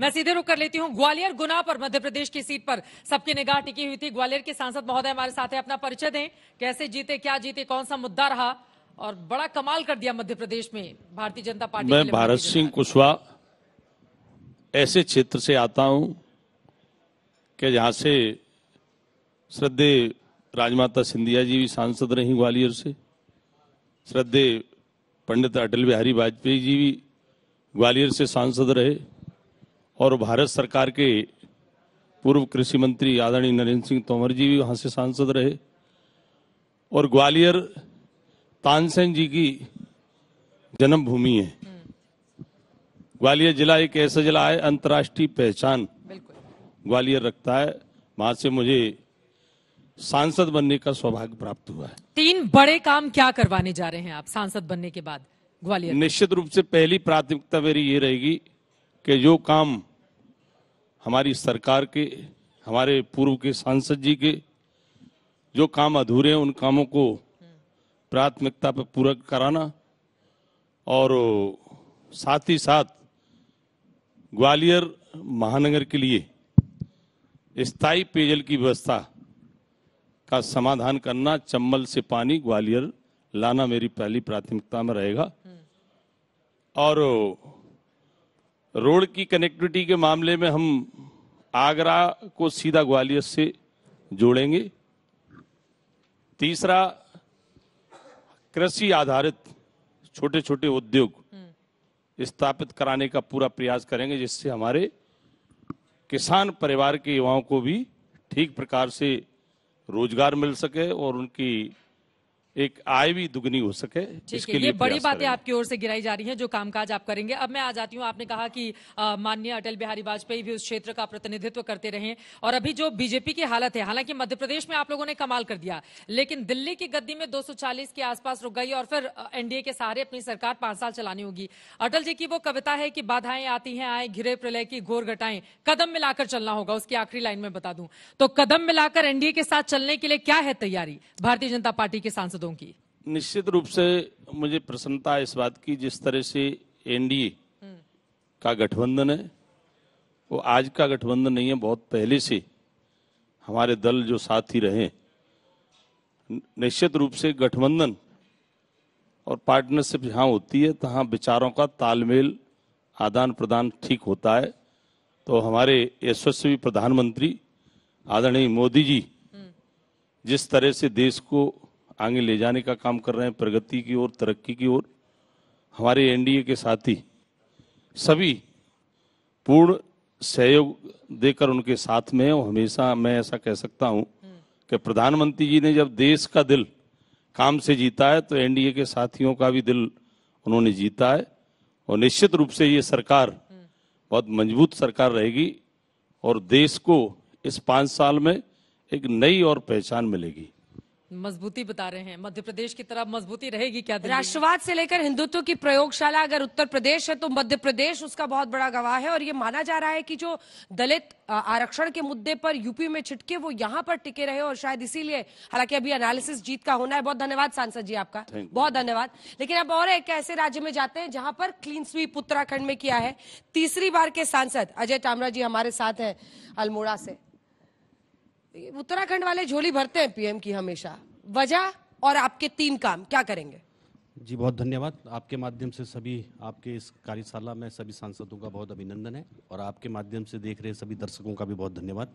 मैं सीधे रुक कर लेती हूँ ग्वालियर गुना पर मध्य प्रदेश की सीट पर सबकी निगाह टिकी हुई थी ग्वालियर के सांसद महोदय हमारे साथ है अपना परिचय दें कैसे जीते क्या जीते कौन सा मुद्दा रहा और बड़ा कमाल कर दिया मध्य प्रदेश में भारतीय जनता पार्टी मैं भारत सिंह कुशवाहा ऐसे क्षेत्र से आता हूं कि जहां से श्रद्धे राजमाता सिंधिया जी भी सांसद रही ग्वालियर से श्रद्धे पंडित अटल बिहारी वाजपेयी जी भी ग्वालियर से सांसद रहे और भारत सरकार के पूर्व कृषि मंत्री आदरणीय नरेंद्र सिंह तोमर जी भी वहाँ से सांसद रहे और ग्वालियर तानसेन जी की जन्मभूमि है ग्वालियर जिला एक ऐसा जिला है अंतर्राष्ट्रीय पहचान ग्वालियर रखता है वहां से मुझे सांसद बनने का सौभाग्य प्राप्त हुआ है तीन बड़े काम क्या करवाने जा रहे हैं आप सांसद बनने के बाद ग्वालियर निश्चित रूप से पहली प्राथमिकता मेरी ये रहेगी कि जो काम हमारी सरकार के हमारे पूर्व के सांसद जी के जो काम अधूरे हैं उन कामों को प्राथमिकता पर पूरा कराना और साथ ही साथ ग्वालियर महानगर के लिए स्थायी पेयजल की व्यवस्था का समाधान करना चम्बल से पानी ग्वालियर लाना मेरी पहली प्राथमिकता में रहेगा और रोड की कनेक्टिविटी के मामले में हम आगरा को सीधा ग्वालियर से जोड़ेंगे तीसरा कृषि आधारित छोटे छोटे उद्योग हम्म। स्थापित कराने का पूरा प्रयास करेंगे जिससे हमारे किसान परिवार के युवाओं को भी ठीक प्रकार से रोजगार मिल सके और उनकी एक आय भी दुगनी हो सके इसके लिए बड़ी बातें आपकी ओर से गिराई जा रही हैं जो कामकाज आप करेंगे अब मैं आ जाती हूं आपने कहा कि माननीय अटल बिहारी वाजपेयी भी उस क्षेत्र का प्रतिनिधित्व करते रहे और अभी जो बीजेपी की हालत है हालांकि मध्य प्रदेश में आप लोगों ने कमाल कर दिया लेकिन दिल्ली की गद्दी में दो के आसपास रुक गई और फिर एनडीए के सहारे अपनी सरकार पांच साल चलानी होगी अटल जी की वो कविता है कि बाधाएं आती हैं आए घिरे प्रलय की घोर घटाएं कदम मिलाकर चलना होगा उसकी आखिरी लाइन में बता दूं तो कदम मिलाकर एनडीए के साथ चलने के लिए क्या है तैयारी भारतीय जनता पार्टी के सांसदों पदों की निश्चित रूप से मुझे प्रसन्नता इस बात की जिस तरह से एनडीए का गठबंधन है वो आज का गठबंधन नहीं है बहुत पहले से हमारे दल जो साथ ही रहे निश्चित रूप से गठबंधन और पार्टनरशिप जहाँ होती है तहाँ विचारों का तालमेल आदान प्रदान ठीक होता है तो हमारे यशस्वी प्रधानमंत्री आदरणीय मोदी जी जिस तरह से देश को आगे ले जाने का काम कर रहे हैं प्रगति की ओर तरक्की की ओर हमारे एनडीए के साथी सभी पूर्ण सहयोग देकर उनके साथ में हमेशा मैं ऐसा कह सकता हूं कि प्रधानमंत्री जी ने जब देश का दिल काम से जीता है तो एनडीए के साथियों का भी दिल उन्होंने जीता है और निश्चित रूप से ये सरकार बहुत मजबूत सरकार रहेगी और देश को इस पाँच साल में एक नई और पहचान मिलेगी मजबूती बता रहे हैं मध्य प्रदेश की तरफ मजबूती रहेगी क्या राष्ट्रवाद से लेकर हिंदुत्व की प्रयोगशाला अगर उत्तर प्रदेश है तो मध्य प्रदेश उसका बहुत बड़ा गवाह है और ये माना जा रहा है कि जो दलित आरक्षण के मुद्दे पर यूपी में छिटके वो यहाँ पर टिके रहे और शायद इसीलिए हालांकि अभी एनालिसिस जीत का होना है बहुत धन्यवाद सांसद जी आपका बहुत धन्यवाद लेकिन अब और एक ऐसे राज्य में जाते हैं जहां पर क्लीन स्वीप उत्तराखंड में किया है तीसरी बार के सांसद अजय टामरा जी हमारे साथ हैं अल्मोड़ा से उत्तराखंड वाले झोली भरते हैं पीएम की हमेशा वजह और आपके तीन काम क्या करेंगे जी बहुत धन्यवाद आपके माध्यम से सभी आपके इस कार्यशाला में सभी सांसदों का बहुत अभिनंदन है और आपके माध्यम से देख रहे सभी दर्शकों का भी बहुत धन्यवाद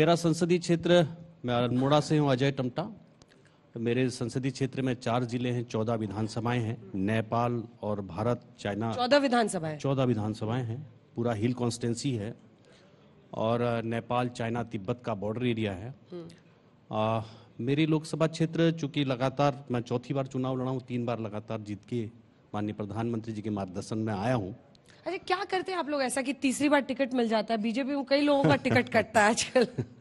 मेरा संसदीय क्षेत्र मैं अल्मोड़ा से हूँ अजय टमटा मेरे संसदीय क्षेत्र में चार जिले हैं चौदह विधानसभाएं हैं नेपाल और भारत चाइना चौदह विधानसभाएं चौदह विधानसभाएं हैं पूरा हिल कॉन्स्टेंसी है और नेपाल चाइना तिब्बत का बॉर्डर एरिया है आ, हम्म। मेरी लोकसभा क्षेत्र चूंकि लगातार मैं चौथी बार चुनाव लड़ा हूँ तीन बार लगातार जीत के माननीय प्रधानमंत्री जी के मार्गदर्शन में आया हूँ अरे अच्छा, क्या करते हैं आप लोग ऐसा कि तीसरी बार टिकट मिल जाता है बीजेपी में कई लोगों का टिकट कटता है आजकल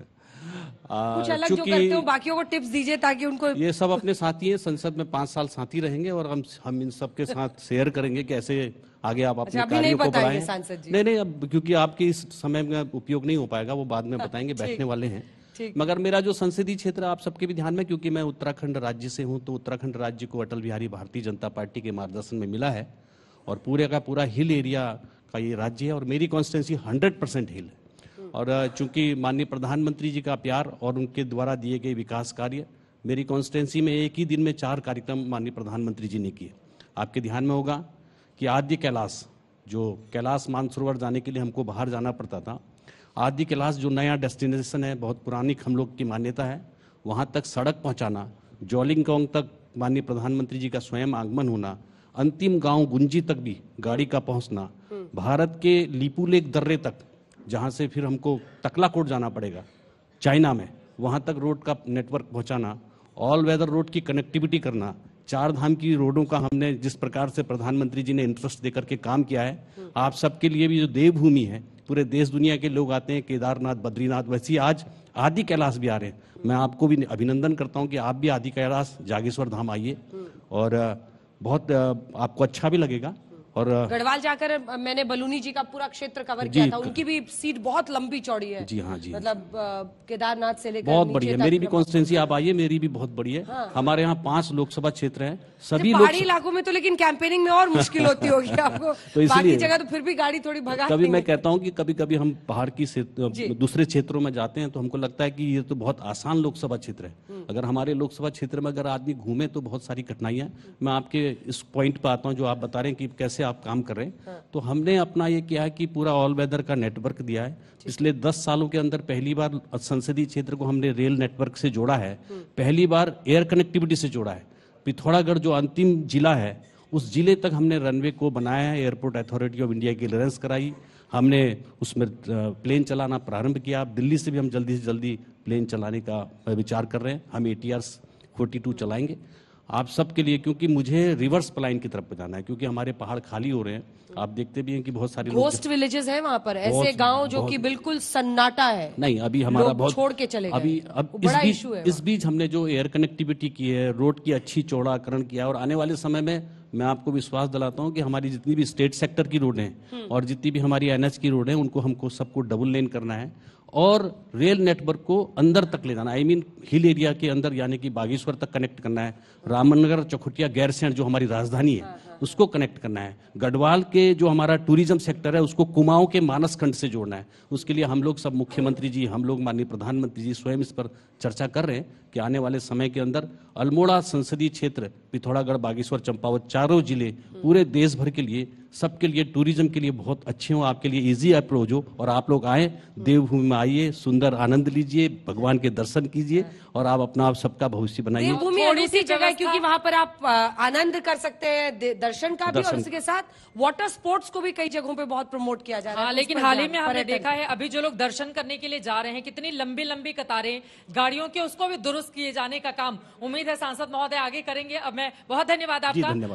कुछ अलग जो करते हो बाकियों को टिप्स दीजिए ताकि उनको ये सब अपने साथी हैं संसद में पांच साल साथी रहेंगे और हम हम इन सब के साथ शेयर करेंगे कैसे आगे आप अच्छा, अपने अच्छा, कार्यों को बढ़ाएं नहीं नहीं अब क्योंकि आपके इस समय में उपयोग नहीं हो पाएगा वो बाद में हाँ, बताएंगे बैठने वाले हैं मगर मेरा जो संसदीय क्षेत्र आप सबके भी ध्यान में क्योंकि मैं उत्तराखंड राज्य से हूँ तो उत्तराखंड राज्य को अटल बिहारी भारतीय जनता पार्टी के मार्गदर्शन में मिला है और पूरे का पूरा हिल एरिया का ये राज्य है और मेरी कॉन्स्टिट्यूंसी हंड्रेड परसेंट हिल है और चूंकि माननीय प्रधानमंत्री जी का प्यार और उनके द्वारा दिए गए विकास कार्य मेरी कॉन्स्टिटेंसी में एक ही दिन में चार कार्यक्रम माननीय प्रधानमंत्री जी ने किए आपके ध्यान में होगा कि आद्य कैलाश जो कैलाश मानसरोवर जाने के लिए हमको बाहर जाना पड़ता था आदि कैलाश जो नया डेस्टिनेशन है बहुत पुरानी हम लोग की मान्यता है वहाँ तक सड़क पहुँचाना जॉलिंगकोंग तक माननीय प्रधानमंत्री जी का स्वयं आगमन होना अंतिम गांव गुंजी तक भी गाड़ी का पहुंचना हम्म। भारत के लिपुलेक दर्रे तक जहाँ से फिर हमको तकला कोट जाना पड़ेगा चाइना में वहाँ तक रोड का नेटवर्क पहुँचाना ऑल वेदर रोड की कनेक्टिविटी करना चार धाम की रोडों का हमने जिस प्रकार से प्रधानमंत्री जी ने इंटरेस्ट देकर के काम किया है आप सबके लिए भी जो देवभूमि है पूरे देश दुनिया के लोग आते हैं केदारनाथ बद्रीनाथ वैसे आज आदि कैलाश भी आ रहे हैं मैं आपको भी अभिनंदन करता हूँ कि आप भी आदि कैलाश जागेश्वर धाम आइए और बहुत आपको अच्छा भी लगेगा और गढ़वाल जाकर मैंने बलूनी जी का पूरा क्षेत्र कवर किया था उनकी भी सीट बहुत लंबी चौड़ी है जी हाँ जी मतलब केदारनाथ से लेकर बहुत बढ़िया है मेरी भी कॉन्स्टिट्यूंसी आप आइए मेरी भी बहुत बढ़िया है हाँ। हमारे यहाँ पांच लोकसभा क्षेत्र है अच्छा, सभी पहाड़ी इलाकों में तो लेकिन कैंपेनिंग में और मुश्किल होती होगी आपको तो बाकी जगह तो फिर भी गाड़ी थोड़ी भगा कभी मैं कहता हूँ की कभी कभी हम पहाड़ की दूसरे क्षेत्रों में जाते हैं तो हमको लगता है की ये तो बहुत आसान लोकसभा क्षेत्र है हम्म। अगर हमारे लोकसभा क्षेत्र में अगर आदमी घूमे तो बहुत सारी कठिनाइयां मैं आपके इस पॉइंट पर आता हूँ जो आप बता रहे हैं कि कैसे आप काम कर रहे हैं हाँ। तो हमने अपना ये किया है कि पूरा ऑल वेदर का नेटवर्क दिया है पिछले दस सालों के अंदर पहली बार संसदीय क्षेत्र को हमने रेल नेटवर्क से जोड़ा है हम्म। पहली बार एयर कनेक्टिविटी से जोड़ा है पिथौरागढ़ जो अंतिम जिला है उस जिले तक हमने रनवे को बनाया है एयरपोर्ट अथॉरिटी ऑफ इंडिया की क्लियरेंस कराई हमने उसमें प्लेन चलाना प्रारंभ किया दिल्ली से भी हम जल्दी से जल्दी प्लेन चलाने का विचार कर रहे हैं हम ए टी आर फोर्टी चलाएंगे आप सबके लिए क्योंकि मुझे रिवर्स प्लाइन की तरफ जाना है क्योंकि हमारे पहाड़ खाली हो रहे हैं आप देखते भी हैं कि बहुत सारे घोस्ट विलेजेस हैं वहां पर ऐसे गांव जो कि बिल्कुल सन्नाटा है नहीं अभी हमारा बहुत छोड़ के चले अभी अब बड़ा इस बीच इस बीच हमने जो एयर कनेक्टिविटी की है रोड की अच्छी चौड़ाकरण किया और आने वाले समय में मैं आपको विश्वास दिलाता हूँ कि हमारी जितनी भी स्टेट सेक्टर की रोड है हम्म। और जितनी भी हमारी एनएच की रोड है उनको हमको सबको डबल लेन करना है और रेल नेटवर्क को अंदर तक ले जाना आई मीन हिल एरिया के अंदर यानी कि बागेश्वर तक कनेक्ट करना है रामनगर चौखुटिया गैरसैंण जो हमारी राजधानी है उसको कनेक्ट करना है गढ़वाल के जो हमारा टूरिज्म सेक्टर है उसको कुमाऊं के मानस खंड से जोड़ना है उसके लिए हम लोग सब मुख्यमंत्री जी हम लोग माननीय प्रधानमंत्री जी स्वयं इस पर चर्चा कर रहे हैं कि आने वाले समय के अंदर अल्मोड़ा संसदीय क्षेत्र पिथौरागढ़ बागेश्वर चंपावत चारों जिले पूरे देश भर के लिए सबके लिए टूरिज्म के लिए बहुत अच्छे हो आपके लिए इजी अप्रोच हो और आप लोग आए देवभूमि में आइए सुंदर आनंद लीजिए भगवान के दर्शन कीजिए और आप अपना आप सबका भविष्य बनाइए देवभूमि ऐसी जगह क्योंकि वहाँ पर आप आनंद कर सकते हैं दर्शन का दर्शन। भी और उसके साथ वाटर स्पोर्ट्स को भी कई जगहों पे बहुत प्रमोट किया जा रहा है हाँ, तो लेकिन हाल ही में हमने देखा है अभी जो लोग दर्शन करने के लिए जा रहे हैं कितनी लंबी लंबी कतारें गाड़ियों के उसको भी दुरुस्त किए जाने का काम उम्मीद है सांसद महोदय आगे करेंगे अब मैं बहुत धन्यवाद आपका